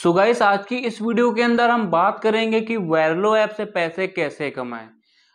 so guys आज की इस वीडियो के अंदर हम बात करेंगे कि वैरलो ऐप से पैसे कैसे कमाएं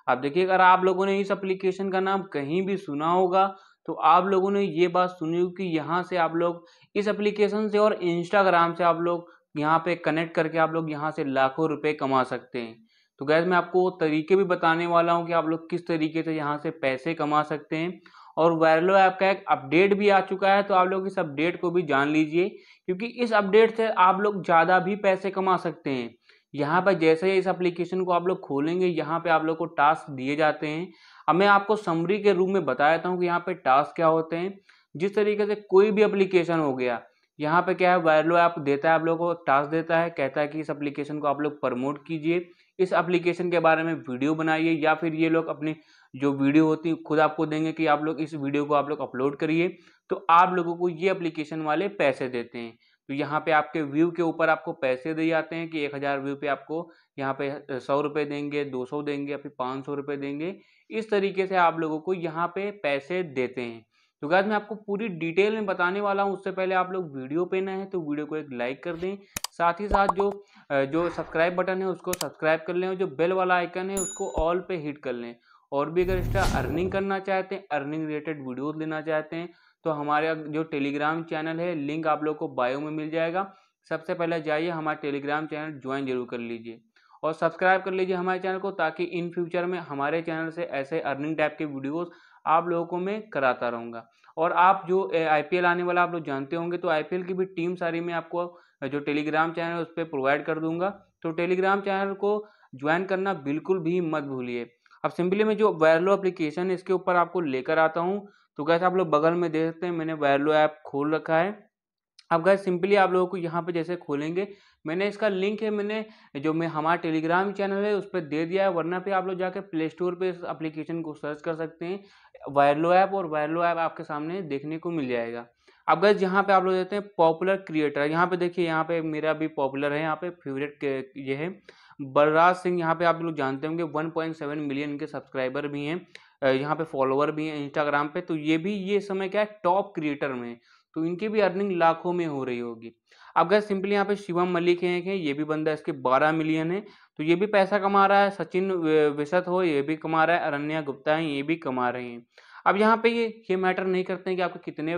आप देखिए अगर आप लोगों ने इस एप्लीकेशन का नाम कहीं भी सुना होगा तो आप लोगों ने ये बात सुनी होगी कि यहाँ से आप लोग इस एप्लीकेशन से और इंस्टाग्राम से आप लोग यहाँ पे कनेक्ट करके आप लोग यहाँ से लाखों रुपए कमा सकते हैं तो गैस मैं आपको तरीके भी बताने वाला हूँ कि आप लोग किस तरीके से यहाँ से पैसे कमा सकते हैं और वायरलो ऐप का एक अपडेट भी आ चुका है तो आप लोग इस अपडेट को भी जान लीजिए क्योंकि इस अपडेट से आप लोग ज़्यादा भी पैसे कमा सकते हैं यहाँ पर जैसे ही इस एप्लीकेशन को आप लोग खोलेंगे यहाँ पे आप लोग को टास्क दिए जाते हैं अब मैं आपको समरी के रूप में बता देता हूँ कि यहाँ पे टास्क क्या होते हैं जिस तरीके से कोई भी एप्लीकेशन हो गया यहाँ पे क्या है वायरलो ऐप देता है आप लोगों को टास्क देता है कहता है कि इस एप्लीकेशन को आप लोग प्रमोट कीजिए इस एप्लीकेशन के बारे में वीडियो बनाइए या फिर ये लोग अपने जो वीडियो होती है खुद आपको देंगे कि आप लोग इस वीडियो को आप लोग अपलोड करिए तो आप लोगों को ये अप्लीकेशन वाले पैसे देते हैं तो यहाँ पे आपके व्यू के ऊपर आपको पैसे दिए जाते हैं कि एक हज़ार व्यू पे आपको यहाँ पे सौ रुपये देंगे दो सौ देंगे या फिर पाँच सौ रुपये देंगे इस तरीके से आप लोगों को यहाँ पे पैसे देते हैं तो गैस मैं आपको पूरी डिटेल में बताने वाला हूँ उससे पहले आप लोग वीडियो पे ना है तो वीडियो को एक लाइक कर दें साथ ही साथ जो जो सब्सक्राइब बटन है उसको सब्सक्राइब कर लें और जो बेल वाला आइकन है उसको ऑल पे हिट कर लें और भी अगर एक्स्ट्रा अर्निंग करना चाहते हैं अर्निंग रिलेटेड वीडियोज लेना चाहते हैं तो हमारे जो टेलीग्राम चैनल है लिंक आप लोग को बायो में मिल जाएगा सबसे पहले जाइए हमारे टेलीग्राम चैनल ज्वाइन जरूर कर लीजिए और सब्सक्राइब कर लीजिए हमारे चैनल को ताकि इन फ्यूचर में हमारे चैनल से ऐसे अर्निंग टाइप के वीडियोस आप लोगों को मैं कराता रहूँगा और आप जो आईपीएल आने वाला आप लोग जानते होंगे तो आईपीएल की भी टीम सारी मैं आपको जो टेलीग्राम चैनल है उस पर प्रोवाइड कर दूंगा तो टेलीग्राम चैनल को ज्वाइन करना बिल्कुल भी मत भूलिए अब सिंपली मैं जो वायरलो एप्लीकेशन है इसके ऊपर आपको लेकर आता हूँ तो गैस आप लोग बगल में सकते हैं मैंने वायरलो ऐप खोल रखा है अब गैस सिंपली आप लोगों को यहाँ पे जैसे खोलेंगे मैंने इसका लिंक है मैंने जो मैं हमारा टेलीग्राम चैनल है उस पर दे दिया है वरना पे आप लोग जाके प्ले स्टोर पे इस एप्लीकेशन को सर्च कर सकते हैं वायरलो ऐप और वायरलो ऐप आपके सामने देखने को मिल जाएगा अब गैस यहाँ पे आप लोग देते हैं पॉपुलर क्रिएटर यहाँ पे देखिए यहाँ पे मेरा भी पॉपुलर है यहाँ पे फेवरेट ये है बलराज सिंह यहाँ पे आप लोग जानते होंगे 1.7 मिलियन के सब्सक्राइबर भी हैं यहाँ पे फॉलोअर भी हैं इंस्टाग्राम पे तो ये भी ये समय क्या है टॉप क्रिएटर में तो इनकी भी अर्निंग लाखों में हो रही होगी अब गए सिंपली यहाँ पे शिवम मलिक हैं कि ये भी बंदा इसके 12 मिलियन है तो ये भी पैसा कमा रहा है सचिन विशत हो ये भी कमा रहा है अरण्या गुप्ता है ये भी कमा रहे हैं अब यहाँ पे ये ये मैटर नहीं करते हैं कि आपके कितने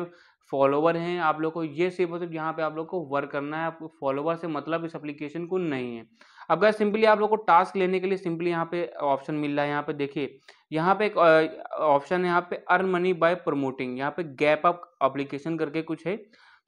फॉलोवर हैं आप लोग को ये सिर्फ मतलब यहाँ पे आप लोग को वर्क करना है आपको फॉलोवर से मतलब इस एप्लीकेशन को नहीं है अब गैस सिंपली आप लोग को टास्क लेने के लिए सिंपली यहाँ पे ऑप्शन मिल रहा है यहाँ पे देखिए यहाँ पे एक ऑप्शन है यहाँ पे अर्न मनी बाय प्रमोटिंग यहाँ पे गैप अप अप्लीकेशन करके कुछ है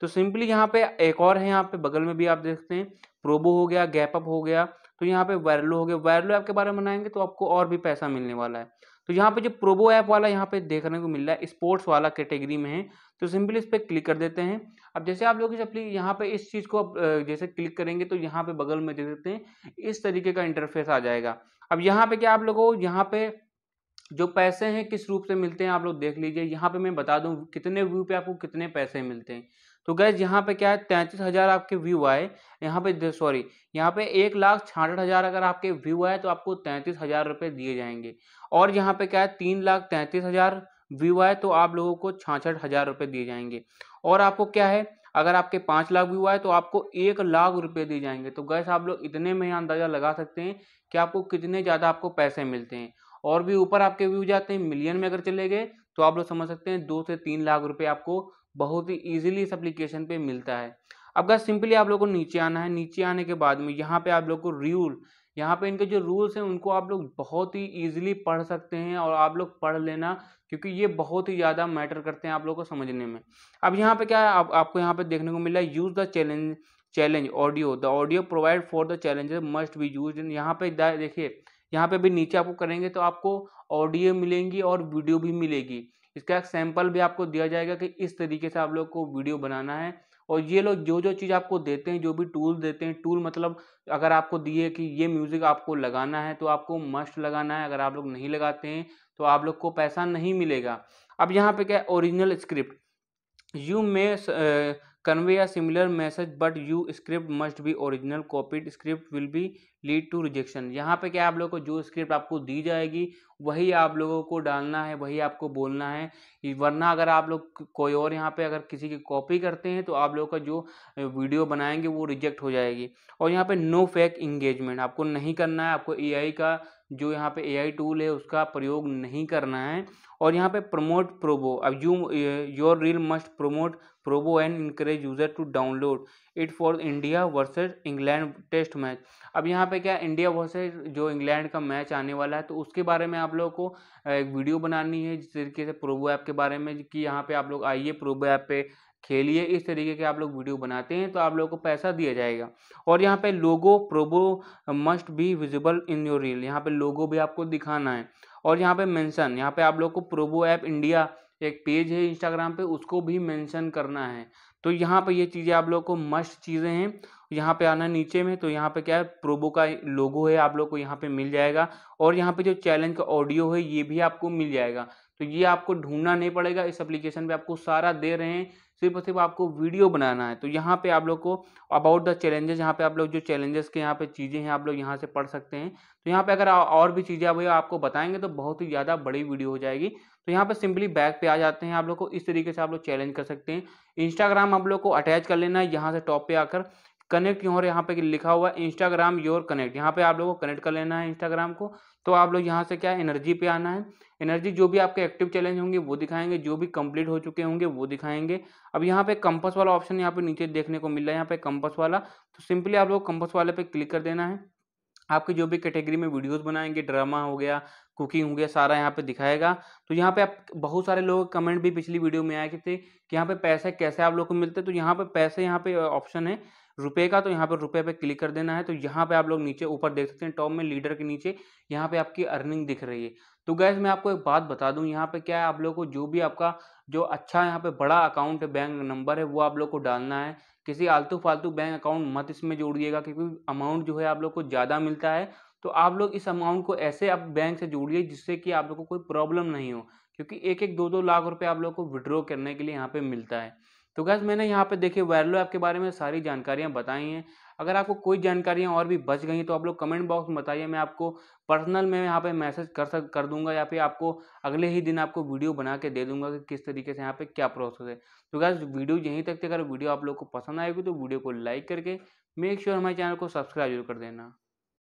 तो सिंपली यहाँ पे एक और है यहाँ पे बगल में भी आप देखते हैं प्रोबो हो गया गैप अप हो गया तो यहाँ पे वायरलो हो गया वायरलो ऐप के बारे में बनाएंगे तो आपको और भी पैसा मिलने वाला है तो यहाँ पे जो प्रोबो ऐप वाला यहाँ पे देखने को मिल रहा है स्पोर्ट्स वाला कैटेगरी में है तो सिंपली इस पर क्लिक कर देते हैं अब जैसे आप लोग अपनी यहाँ पे इस चीज़ को आप जैसे क्लिक करेंगे तो यहाँ पे बगल में देख देते हैं इस तरीके का इंटरफेस आ जाएगा अब यहाँ पे क्या आप लोगों यहाँ पे जो पैसे हैं किस रूप से मिलते हैं आप लोग देख लीजिए यहाँ पे मैं बता दूँ कितने व्यू पे आपको कितने पैसे मिलते हैं तो गैज यहाँ पे क्या है तैंतीस हज़ार आपके व्यू आए यहाँ पे सॉरी यहाँ पे एक लाख छाछठ हज़ार अगर आपके व्यू आए तो आपको तैंतीस हज़ार रुपये दिए जाएंगे और यहाँ पे क्या है तीन लाख तैंतीस हज़ार व्यू आए तो आप लोगों को छाछठ हज़ार रुपये दिए जाएंगे और आपको क्या है अगर आपके पाँच लाख व्यू आए तो आपको एक लाख रुपए दिए जाएंगे तो गैस आप लोग इतने में ही अंदाज़ा लगा सकते हैं कि आपको कितने ज़्यादा आपको पैसे मिलते हैं और भी ऊपर आपके व्यू जाते हैं मिलियन में अगर चले गए तो आप लोग समझ सकते हैं दो से तीन लाख रुपए आपको बहुत ही ईजिली इस अप्लीकेशन पे मिलता है अब क्या सिंपली आप लोगों को नीचे आना है नीचे आने के बाद में यहाँ पे आप लोग को रूल यहाँ पे इनके जो रूल्स हैं उनको आप लोग बहुत ही ईजिली पढ़ सकते हैं और आप लोग पढ़ लेना क्योंकि ये बहुत ही ज़्यादा मैटर करते हैं आप लोग को समझने में अब यहाँ पे क्या है आप, आपको यहाँ पे देखने को मिला है use the challenge challenge audio the audio provide for the challenge must be use यहाँ पे देखिए यहाँ पे भी नीचे आपको करेंगे तो आपको ऑडियो मिलेंगी और वीडियो भी मिलेगी इसका एक सैंपल भी आपको दिया जाएगा कि इस तरीके से आप लोग को वीडियो बनाना है और ये लोग जो जो चीज़ आपको देते हैं जो भी टूल देते हैं टूल मतलब अगर आपको दिए कि ये म्यूज़िक आपको लगाना है तो आपको मस्ट लगाना है अगर आप लोग नहीं लगाते हैं तो आप लोग को पैसा नहीं मिलेगा अब यहाँ पे क्या है original script you may convey या similar message but you script must be original copied script will be lead to rejection यहाँ पे क्या आप लोगों को जो स्क्रिप्ट आपको दी जाएगी वही आप लोगों को डालना है वही आपको बोलना है वरना अगर आप लोग कोई और यहाँ पे अगर किसी की कॉपी करते हैं तो आप लोगों का जो वीडियो बनाएंगे वो रिजेक्ट हो जाएगी और यहाँ पे नो फेक इंगेजमेंट आपको नहीं करना है आपको एआई का जो यहाँ पे एआई टूल है उसका प्रयोग नहीं करना है और यहाँ पे प्रमोट प्रोबो अब you your reel must promote Probo and encourage user to download it for India versus England test match अब यहाँ पे क्या इंडिया वर्सेज जो इंग्लैंड का मैच आने वाला है तो उसके बारे में आप लोगों को एक वीडियो बनानी है जिस तरीके से प्रोबो ऐप के बारे में कि यहाँ पे आप लोग आइए प्रोबो ऐप पे खेलिए इस तरीके के आप लोग वीडियो बनाते हैं तो आप लोगों को पैसा दिया जाएगा और यहाँ पे logo Probo must be visible in your reel यहाँ पे लोगो भी आपको दिखाना है और यहाँ पे मेंशन यहाँ पे आप लोग को प्रोबो ऐप इंडिया एक पेज है इंस्टाग्राम पे उसको भी मेंशन करना है तो यहाँ पे ये चीज़ें आप लोग को मस्ट चीज़ें हैं यहाँ पे आना नीचे में तो यहाँ पे क्या है प्रोबो का लोगो है आप लोग को यहाँ पे मिल जाएगा और यहाँ पे जो चैलेंज का ऑडियो है ये भी आपको मिल जाएगा तो ये आपको ढूंढना नहीं पड़ेगा इस एप्लीकेशन पे आपको सारा दे रहे हैं सिर्फ और सिर्फ आपको वीडियो बनाना है तो यहाँ पे आप लोग को अबाउट द चैलेंजेस यहाँ पे आप लोग जो चैलेंजेस के यहाँ पे चीज़ें हैं आप लोग यहाँ से पढ़ सकते हैं तो यहाँ पे अगर और भी चीज़ें आप आपको बताएंगे तो बहुत ही ज़्यादा बड़ी वीडियो हो जाएगी तो यहाँ पर सिंपली बैक पे आ जाते हैं आप लोग को इस तरीके से आप लोग चैलेंज कर सकते हैं इंस्टाग्राम आप लोग को अटैच कर लेना है यहाँ से टॉप पे आकर कनेक्ट क्यों यहाँ पे लिखा हुआ है इंस्टाग्राम योर कनेक्ट यहाँ पे आप लोगों को कनेक्ट कर लेना है इंस्टाग्राम को तो आप लोग यहाँ से क्या एनर्जी पे आना है एनर्जी जो भी आपके एक्टिव चैलेंज होंगे वो दिखाएंगे जो भी कंप्लीट हो चुके होंगे वो दिखाएंगे अब यहाँ पे कंपस वाला ऑप्शन यहाँ पे नीचे देखने को मिल रहा है यहाँ पे कंपस वाला तो सिंपली आप लोग कंपस वाले पे क्लिक कर देना है आपके जो भी कैटेगरी में वीडियोस बनाएंगे ड्रामा हो गया कुकिंग हो गया सारा यहाँ पे दिखाएगा तो यहाँ पे आप बहुत सारे लोग कमेंट भी पिछली वीडियो में आए थे कि यहाँ पे पैसे कैसे आप लोग को मिलते तो यहाँ पे पैसे यहाँ पे ऑप्शन है रुपए का तो यहाँ पर रुपए पे क्लिक कर देना है तो यहाँ पे आप लोग नीचे ऊपर देख सकते हैं टॉप में लीडर के नीचे यहाँ पे आपकी अर्निंग दिख रही है तो गैस मैं आपको एक बात बता दूं यहाँ पे क्या है आप लोग को जो भी आपका जो अच्छा यहाँ पे बड़ा अकाउंट है बैंक नंबर है वो आप लोग को डालना है किसी आलतू फालतू बैंक अकाउंट मत इसमें जोड़िएगा क्योंकि अमाउंट जो है आप लोग को ज़्यादा मिलता है तो आप लोग इस अमाउंट को ऐसे आप बैंक से जोड़िए जिससे कि आप लोग को कोई प्रॉब्लम नहीं हो क्योंकि एक एक दो दो लाख रुपये आप लोग को विड्रॉ करने के लिए यहाँ पे मिलता है तो गैस मैंने यहाँ पे देखे वायरलो ऐप के बारे में सारी जानकारियाँ बताई हैं अगर आपको कोई जानकारियाँ और भी बच गई हैं तो आप लोग कमेंट बॉक्स में बताइए मैं आपको पर्सनल में यहाँ पे मैसेज कर सक कर दूंगा या फिर आपको अगले ही दिन आपको वीडियो बना के दे दूंगा कि किस तरीके से यहाँ पे क्या प्रोसेस है तो गैस वीडियो यहीं तक थे अगर वीडियो आप लोग को पसंद आएगी तो वीडियो को लाइक करके मेक श्योर हमारे चैनल को सब्सक्राइब जरूर कर देना